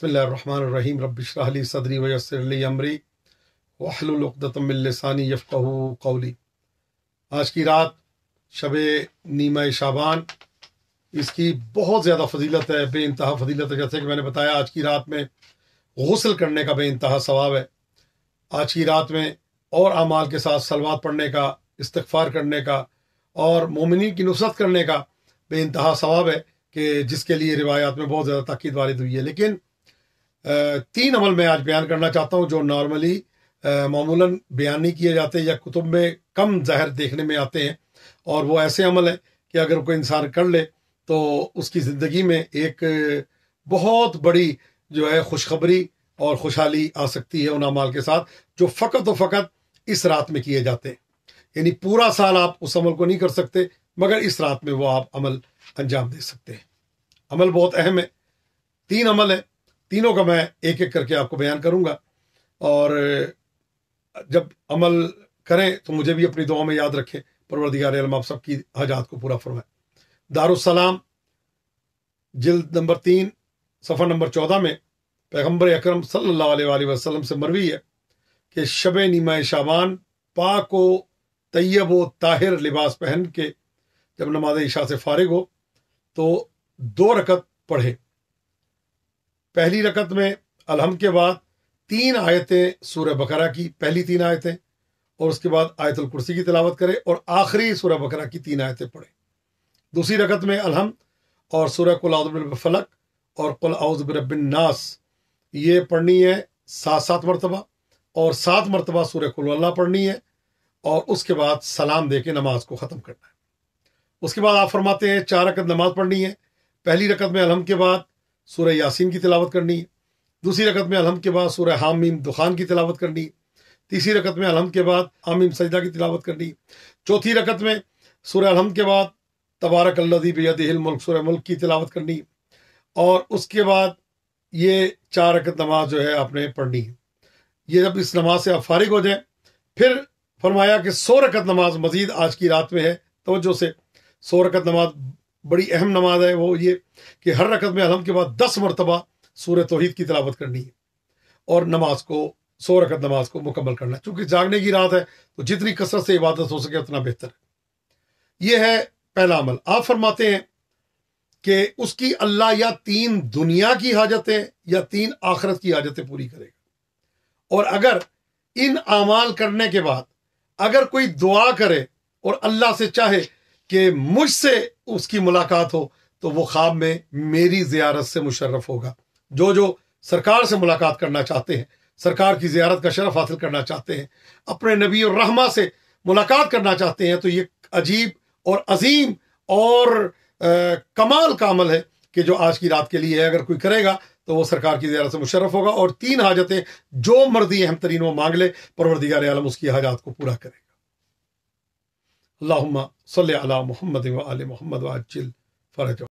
बसमीम रबरली सदरी वसरली अमरी वहलुलतमिलसानी यफ़ू कौली आज की रात शब नीमा शाबान इसकी बहुत ज़्यादा फजीलत है बे इनतहा फजीलत है जैसे कि मैंने बताया आज की रात में गसल करने का बे इनतहा सवाब है आज की रात में और अमाल के साथ सलवा पढ़ने का इस्तफ़ार करने का और मोमिन की नुसरत करने का बे इनतहा सवाब है कि जिसके लिए रिवायात में बहुत ज़्यादा ताक़द वालद हुई है लेकिन तीन अमल मैं आज बयान करना चाहता हूँ जो नॉर्मली मामूला बयान नहीं किए जाते या कुतुब में कम जहर देखने में आते हैं और वो ऐसे अमल है कि अगर कोई इंसान कर ले तो उसकी ज़िंदगी में एक बहुत बड़ी जो है खुशखबरी और खुशहाली आ सकती है उन अमाल के साथ जो फ़कत व फ़कत इस रात में किए जाते हैं यानी पूरा साल आप उस अमल को नहीं कर सकते मगर इस रात में वो आप अमल अंजाम दे सकते हैं अमल बहुत अहम है तीन अमल है तीनों का मैं एक एक करके आपको बयान करूंगा और जब अमल करें तो मुझे भी अपनी दुआ में याद रखें परवरदिगार आलम आप सबकी हजात को पूरा फरमाए दारुसलाम जिल्द नंबर तीन सफर नंबर चौदह में पैगम्बर अक्रम सल्ला वसलम से मरवी है कि शब नीमा शाबान पाक व तैयब व ताहिर लिबास पहन के जब नमाज ईशा से फारिग हो तो दो रकत पढ़े पहली रकत में अलहम के बाद तीन आयतें सूर्य बकरा की पहली तीन आयतें और उसके बाद आयतुल कुर्सी की तिलावत करें और आखिरी सूर्य बकरा की तीन आयतें पढ़ें दूसरी रकत में अलहम और सूर्य कुलफलक और नास ये पढ़नी है सात सात मरतबा और सात मरतबा सूर्य कुल्ला पढ़नी है और उसके बाद सलाम दे के नमाज को ख़त्म करना है उसके बाद आप फरमाते हैं चार रकत नमाज पढ़नी है पहली रकत में अलहम के बाद सूर्य यासीन की तिलावत करनी है दूसरी रकत में अलहम के बाद सूर्य हामीम दुखान की तिलावत करनी तीसरी रकत में अलहम के बाद हामीम सजदा की तिलावत करनी चौथी रकत में सूर्य अलहम के बाद तबारक अल्लदी बेदिल मुल्क सूर्य मुल्क की तिलावत करनी और उसके बाद ये चार रकत नमाज जो है आपने पढ़नी है ये जब इस नमाज से आप फारिग हो जाएं फिर फरमाया कि सौ रकत नमाज मजीद आज की रात में है तोज्जो से सौ रकत नमाज बड़ी अहम नमाज है वो ये कि हर रकत में अलम के बाद दस मरतबा सूर तोहद की तलावत करनी है और नमाज को सौ रकत नमाज को मुकम्मल करना है चूँकि जागने की रात है तो जितनी कसरत से इबादत हो सके उतना बेहतर है यह है पहला अमल आप फरमाते हैं कि उसकी अल्लाह या तीन दुनिया की हाजतें या तीन आखरत की हाजतें पूरी करेगा और अगर इन अमाल करने के बाद अगर कोई दुआ करे और अल्लाह से चाहे कि मुझसे उसकी मुलाकात हो तो वो ख्वाब में मेरी जियारत से मुशर्रफ होगा जो जो सरकार से मुलाकात करना चाहते हैं सरकार की जियारत का शरफ हासिल करना चाहते हैं अपने नबी और रहमा से मुलाकात करना चाहते हैं तो ये अजीब और अजीम और आ, कमाल का अमल है कि जो आज की रात के लिए है अगर कोई करेगा तो वो सरकार की जियारत से मुशर्रफ होगा और तीन हाजतें जो मर्जी अहम तरीन वो मांग ले परवरदिगार आलम उसकी हाजात को पूरा करेगा اللهم صل على محمد وآل محمد وعجل فرجه